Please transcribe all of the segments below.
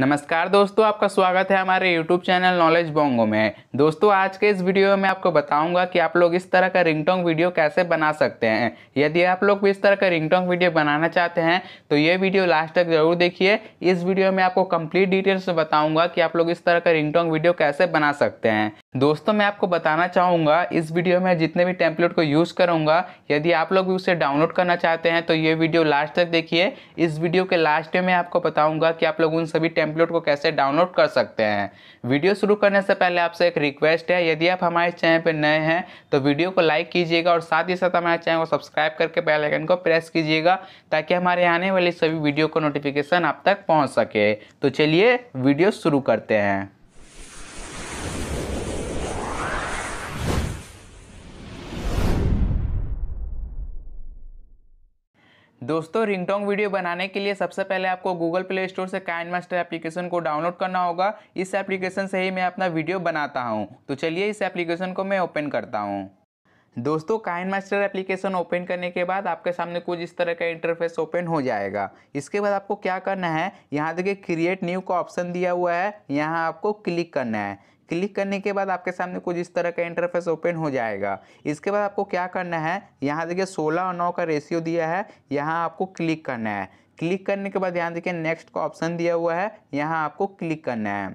नमस्कार दोस्तों आपका स्वागत है हमारे YouTube चैनल नॉलेज बोंगो में दोस्तों आज के इस वीडियो में आपको बताऊंगा कि आप लोग इस तरह का रिंगटोंग वीडियो कैसे बना सकते हैं यदि आप लोग भी इस तरह का रिंगटोंग वीडियो बनाना चाहते हैं तो ये वीडियो लास्ट तक जरूर देखिए इस वीडियो में आपको कंप्लीट डिटेल्स में बताऊँगा कि आप लोग इस तरह का रिंगटोंग वीडियो कैसे बना सकते हैं दोस्तों मैं आपको बताना चाहूँगा इस वीडियो में जितने भी टेम्पलेट को यूज़ करूँगा यदि आप लोग भी उसे डाउनलोड करना चाहते हैं तो ये वीडियो लास्ट तक देखिए इस वीडियो के लास्ट में मैं आपको बताऊँगा कि आप लोग उन सभी टेम्पलेट को कैसे डाउनलोड कर सकते हैं वीडियो शुरू करने से पहले आपसे एक रिक्वेस्ट है यदि आप हमारे चैनल पर नए हैं तो वीडियो को लाइक कीजिएगा और साथ ही साथ हमारे चैनल को सब्सक्राइब करके बेलाइकन को प्रेस कीजिएगा ताकि हमारे आने वाली सभी वीडियो का नोटिफिकेशन आप तक पहुँच सके तो चलिए वीडियो शुरू करते हैं दोस्तों रिंगटोंग वीडियो बनाने के लिए सबसे पहले आपको गूगल प्ले स्टोर से काइन मास्टर एप्लीकेशन को डाउनलोड करना होगा इस एप्लीकेशन से ही मैं अपना वीडियो बनाता हूँ तो चलिए इस एप्लीकेशन को मैं ओपन करता हूँ दोस्तों काइन मास्टर एप्लीकेशन ओपन करने के बाद आपके सामने कुछ इस तरह का इंटरफेस ओपन हो जाएगा इसके बाद आपको क्या करना है यहाँ देखिए क्रिएट न्यू का ऑप्शन दिया हुआ है यहाँ आपको क्लिक करना है क्लिक करने के बाद आपके सामने कुछ इस तरह का इंटरफेस ओपन हो जाएगा इसके बाद आपको क्या करना है यहाँ देखिए सोलह और नौ का रेशियो दिया है यहाँ आपको क्लिक करना है क्लिक करने के बाद यहाँ देखिए नेक्स्ट का ऑप्शन दिया हुआ है यहाँ आपको क्लिक करना है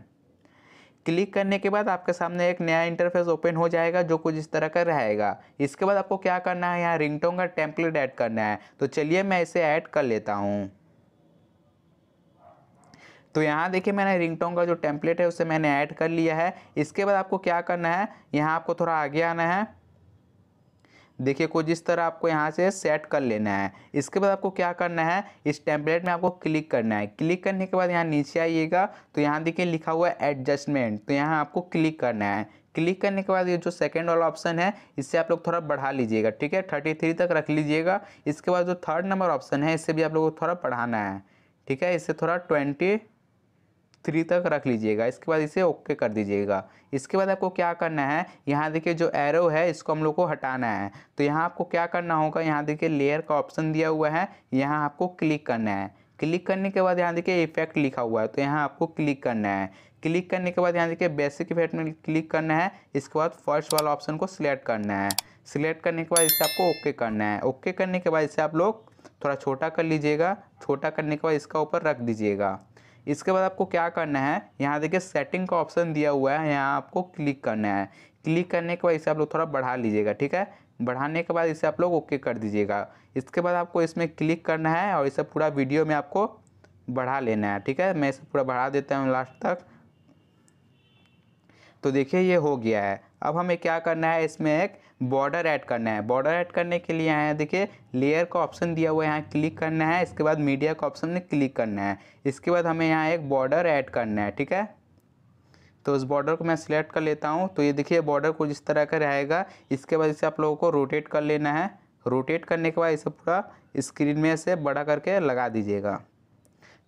क्लिक करने के बाद आपके सामने एक नया इंटरफेस ओपन हो जाएगा जो कुछ इस तरह का रहेगा इसके बाद आपको क्या करना है यहाँ रिंगटोन का टेम्पलेट ऐड करना है तो चलिए मैं इसे ऐड कर लेता हूँ तो यहाँ देखिए मैंने रिंगटोन का जो टेम्पलेट है उसे मैंने ऐड कर लिया है इसके बाद आपको क्या करना है यहाँ आपको थोड़ा आगे आना है देखिए कुछ इस तरह आपको यहाँ से सेट कर लेना है इसके बाद आपको क्या करना है इस टेम्पलेट में आपको क्लिक करना है क्लिक करने के बाद यहाँ नीचे आइएगा तो यहाँ देखिए लिखा हुआ है एडजस्टमेंट तो यहाँ आपको क्लिक करना है क्लिक करने के बाद ये जो सेकेंड वाला ऑप्शन है इससे आप लोग थोड़ा बढ़ा लीजिएगा ठीक है थर्टी थ्री तक रख लीजिएगा इसके बाद जो थर्ड नंबर ऑप्शन है इससे भी आप लोग को थोड़ा बढ़ाना है ठीक है इससे थोड़ा ट्वेंटी थ्री तक रख लीजिएगा इसके बाद इसे ओके कर दीजिएगा इसके बाद आपको क्या करना है यहाँ देखिए जो एरो है इसको हम लोग को हटाना है तो यहाँ आपको क्या करना होगा यहाँ देखिए लेयर का ऑप्शन दिया हुआ है यहाँ आपको क्लिक करना है क्लिक करने के बाद यहाँ देखिए इफेक्ट लिखा हुआ है तो यहाँ आपको क्लिक करना है क्लिक करने के बाद यहाँ देखिए बेसिक इफेक्ट में क्लिक करना है इसके बाद फर्स्ट वाला ऑप्शन को सिलेक्ट करना है सिलेक्ट करने के बाद इसे आपको ओके करना है ओके करने के बाद इसे आप लोग थोड़ा छोटा कर लीजिएगा छोटा करने के बाद इसका ऊपर रख दीजिएगा इसके बाद आपको क्या करना है यहाँ देखिए सेटिंग का ऑप्शन दिया हुआ है यहाँ आपको क्लिक करना है क्लिक करने के बाद इसे आप लोग थोड़ा बढ़ा लीजिएगा ठीक है बढ़ाने के बाद इसे आप लोग ओके कर दीजिएगा इसके बाद आपको इसमें क्लिक करना है और इसे पूरा वीडियो में आपको बढ़ा लेना है ठीक है मैं इसे पूरा बढ़ा देता हूँ लास्ट तक तो देखिए ये हो गया है अब हमें क्या करना है इसमें एक बॉर्डर ऐड करना है बॉर्डर ऐड करने के लिए यहाँ देखिए लेयर का ऑप्शन दिया हुआ है यहाँ क्लिक करना है इसके बाद मीडिया का ऑप्शन में क्लिक करना है इसके बाद हमें यहाँ एक बॉर्डर ऐड करना है ठीक है तो उस बॉर्डर को मैं सिलेक्ट कर लेता हूँ तो ये देखिए बॉर्डर कुछ इस तरह का रहेगा इसके बाद इसे आप लोगों को रोटेट कर लेना है रोटेट करने के बाद इसे पूरा स्क्रीन में से बड़ा करके लगा दीजिएगा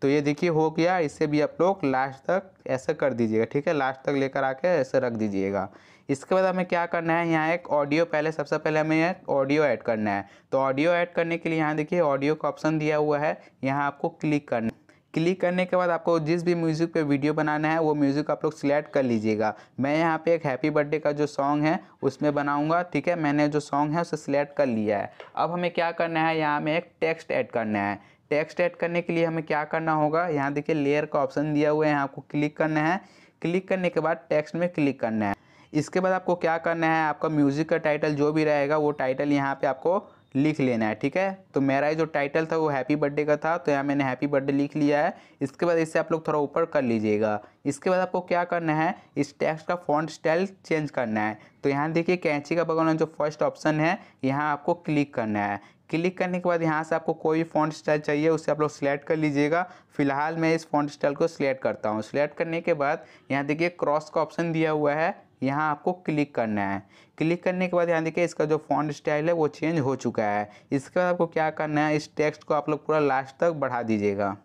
तो ये देखिए हो गया इसे भी आप लोग लास्ट तक ऐसे कर दीजिएगा ठीक है लास्ट तक लेकर आके ऐसे रख दीजिएगा इसके बाद हमें क्या करना है यहाँ एक ऑडियो पहले सबसे पहले हमें एक ऑडियो ऐड करना है तो ऑडियो ऐड करने के लिए यहाँ देखिए ऑडियो का ऑप्शन दिया हुआ है यहाँ आपको क्लिक करना क्लिक करने के बाद आपको जिस भी म्यूज़िक पे वीडियो बनाना है वो म्यूज़िक आप लोग सिलेक्ट कर लीजिएगा मैं यहाँ पे एक हैप्पी बर्थडे का जो सॉन्ग है उसमें बनाऊँगा ठीक है मैंने जो सॉन्ग है उसे सिलेक्ट कर लिया है अब हमें क्या करना है यहाँ में एक टेक्स्ट ऐड करना है टेक्स्ट ऐड करने के लिए हमें क्या करना होगा यहाँ देखिए लेयर का ऑप्शन दिया हुआ है यहाँ आपको क्लिक करना है क्लिक करने के बाद टेक्स्ट में क्लिक करना है इसके बाद आपको क्या करना है आपका म्यूज़िक का टाइटल जो भी रहेगा वो टाइटल यहाँ पे आपको लिख लेना है ठीक है तो मेरा जो टाइटल था वो हैप्पी बर्थडे का था तो यहाँ मैंने हैप्पी बर्थडे लिख लिया है इसके बाद इससे आप लोग थोड़ा ऊपर कर लीजिएगा इसके बाद आपको क्या करना है इस टेक्स्ट का फॉन्ट स्टाइल चेंज करना है तो यहाँ देखिए कैंची का बगल में जो फर्स्ट ऑप्शन है यहाँ आपको क्लिक करना है क्लिक करने के बाद यहाँ से आपको कोई भी फॉन्ट स्टाइल चाहिए उसे आप लोग सिलेक्ट कर लीजिएगा फिलहाल मैं इस फॉन्ट स्टाइल को सिलेक्ट करता हूँ सिलेक्ट करने के बाद यहाँ देखिए क्रॉस का ऑप्शन दिया हुआ है यहाँ आपको क्लिक करना है क्लिक करने के बाद यहाँ देखिए इसका जो फॉन्ट स्टाइल है वो चेंज हो चुका है इसके बाद आपको क्या करना है इस टेक्स्ट को आप लोग पूरा लास्ट तक बढ़ा दीजिएगा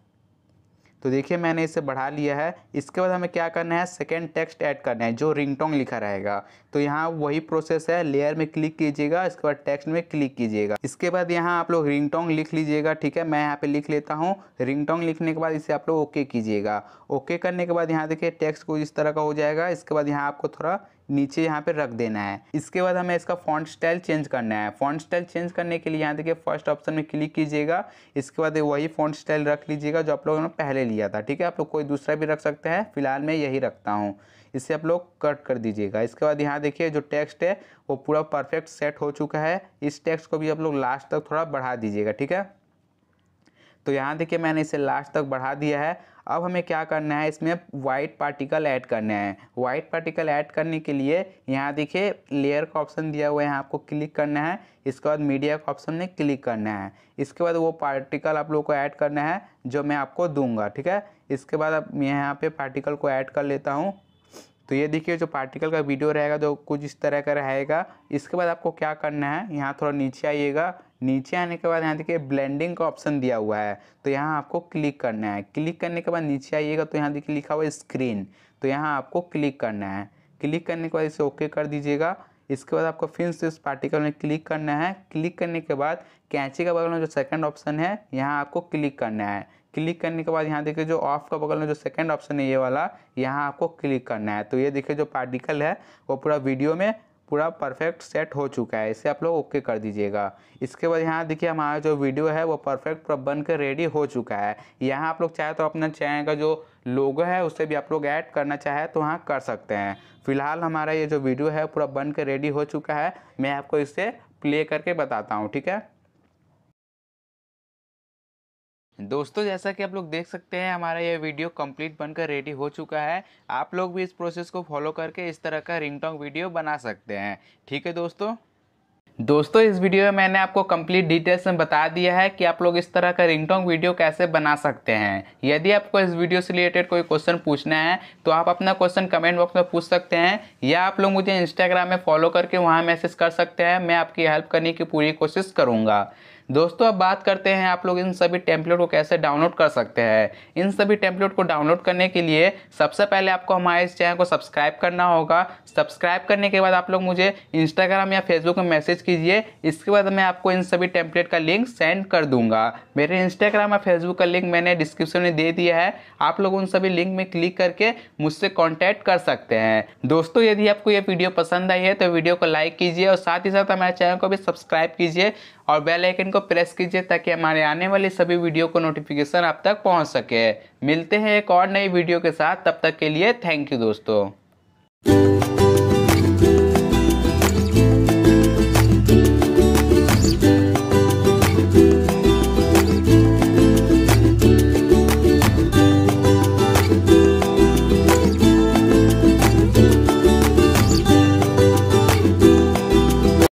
तो देखिए मैंने इसे बढ़ा लिया है इसके बाद हमें क्या करना है सेकेंड टेक्स्ट ऐड करना है जो रिंगटोंग लिखा रहेगा तो यहाँ वही प्रोसेस है लेयर में क्लिक कीजिएगा इसके बाद टेक्स्ट में क्लिक कीजिएगा इसके बाद यहाँ आप लोग रिंगटोंग लिख लीजिएगा ठीक है मैं यहाँ पे लिख लेता हूँ रिंगटोंग लिखने के बाद इसे आप लोग ओके कीजिएगा ओके करने के बाद यहाँ देखिए टेक्स्ट को इस तरह का हो जाएगा इसके बाद यहाँ आपको थोड़ा नीचे यहाँ पे रख देना है इसके बाद हमें इसका फॉन्ट स्टाइल चेंज करना है फॉन्ट स्टाइल चेंज करने के लिए यहाँ देखिए फर्स्ट ऑप्शन में क्लिक कीजिएगा इसके बाद वही फॉन्ट स्टाइल रख लीजिएगा जो आप लोगों ने पहले लिया था ठीक है आप लोग कोई दूसरा भी रख सकते हैं फिलहाल मैं यही रखता हूँ इसे आप लोग कट कर दीजिएगा इसके बाद यहाँ देखिए जो टेक्स्ट है वो पूरा परफेक्ट सेट हो चुका है इस टेक्स्ट को भी आप लोग लास्ट तक थोड़ा बढ़ा दीजिएगा ठीक है तो यहाँ देखिए मैंने इसे लास्ट तक बढ़ा दिया है अब हमें क्या करना है इसमें वाइट पार्टिकल ऐड करना है वाइट पार्टिकल ऐड करने के लिए यहाँ देखिए लेयर का ऑप्शन दिया हुआ है यहाँ आपको क्लिक करना है इसके बाद मीडिया का ऑप्शन में क्लिक करना है इसके बाद वो पार्टिकल आप लोगों को ऐड करना है जो मैं आपको दूंगा ठीक है इसके बाद अब मैं यहाँ पे पार्टिकल को ऐड कर लेता हूँ तो ये देखिए जो पार्टिकल का वीडियो रहेगा जो कुछ इस तरह का रहेगा इसके बाद आपको क्या करना है यहाँ थोड़ा नीचे आइएगा नीचे आने के बाद यहाँ देखिए ब्लेंडिंग का ऑप्शन दिया हुआ है तो यहाँ आपको क्लिक करना है क्लिक करने के बाद नीचे आइएगा तो यहाँ देखिए लिखा हुआ है स्क्रीन तो यहाँ आपको क्लिक करना है क्लिक करने के बाद इसे ओके कर दीजिएगा इसके बाद आपको फिर से इस पार्टिकल में क्लिक करना है क्लिक करने के बाद कैंची का बगल में जो सेकंड ऑप्शन है यहाँ आपको क्लिक करना है क्लिक करने के बाद यहाँ देखिए जो ऑफ का बगल में जो सेकंड ऑप्शन है ये वाला यहाँ आपको क्लिक करना है तो ये देखिए जो पार्टिकल है वो पूरा वीडियो में पूरा परफेक्ट सेट हो चुका है इसे आप लोग ओके कर दीजिएगा इसके बाद यहाँ देखिए हमारा जो वीडियो है वो परफेक्ट पूरा बन कर रेडी हो चुका है यहाँ आप लोग चाहे तो अपना चैनल का जो लोगो है उसे भी आप लोग ऐड करना चाहे तो वहाँ कर सकते हैं फिलहाल हमारा ये जो वीडियो है पूरा बन कर रेडी हो चुका है मैं आपको इसे प्ले करके बताता हूँ ठीक है दोस्तों जैसा कि आप लोग देख सकते हैं हमारा यह वीडियो कंप्लीट बनकर रेडी हो चुका है आप लोग भी इस प्रोसेस को फॉलो करके इस तरह का रिंगटोंग वीडियो बना सकते हैं ठीक है दोस्तों दोस्तों इस वीडियो में मैंने आपको कंप्लीट डिटेल्स में बता दिया है कि आप लोग इस तरह का रिंगटोंग वीडियो कैसे बना सकते हैं यदि आपको इस वीडियो से रिलेटेड कोई क्वेश्चन पूछना है तो आप अपना क्वेश्चन कमेंट बॉक्स में पूछ सकते हैं या आप लोग मुझे इंस्टाग्राम में फॉलो करके वहाँ मैसेज कर सकते हैं मैं आपकी हेल्प करने की पूरी कोशिश करूँगा दोस्तों अब बात करते हैं आप लोग इन सभी टेम्पलेट को कैसे डाउनलोड कर सकते हैं इन सभी टेम्पलेट को डाउनलोड करने के लिए सबसे पहले आपको हमारे इस चैनल को सब्सक्राइब करना होगा सब्सक्राइब करने के बाद आप लोग मुझे इंस्टाग्राम या फेसबुक में मैसेज कीजिए इसके बाद मैं आपको इन सभी टेम्पलेट का लिंक सेंड कर दूंगा मेरे इंस्टाग्राम या फेसबुक का लिंक मैंने डिस्क्रिप्शन में दे दिया है आप लोग उन सभी लिंक में क्लिक करके मुझसे कॉन्टैक्ट कर सकते हैं दोस्तों यदि आपको ये वीडियो पसंद आई है तो वीडियो को लाइक कीजिए और साथ ही साथ हमारे चैनल को भी सब्सक्राइब कीजिए और बेल आइकन को प्रेस कीजिए ताकि हमारे आने वाली सभी वीडियो को नोटिफिकेशन आप तक पहुंच सके मिलते हैं एक और नई वीडियो के साथ तब तक के लिए थैंक यू दोस्तों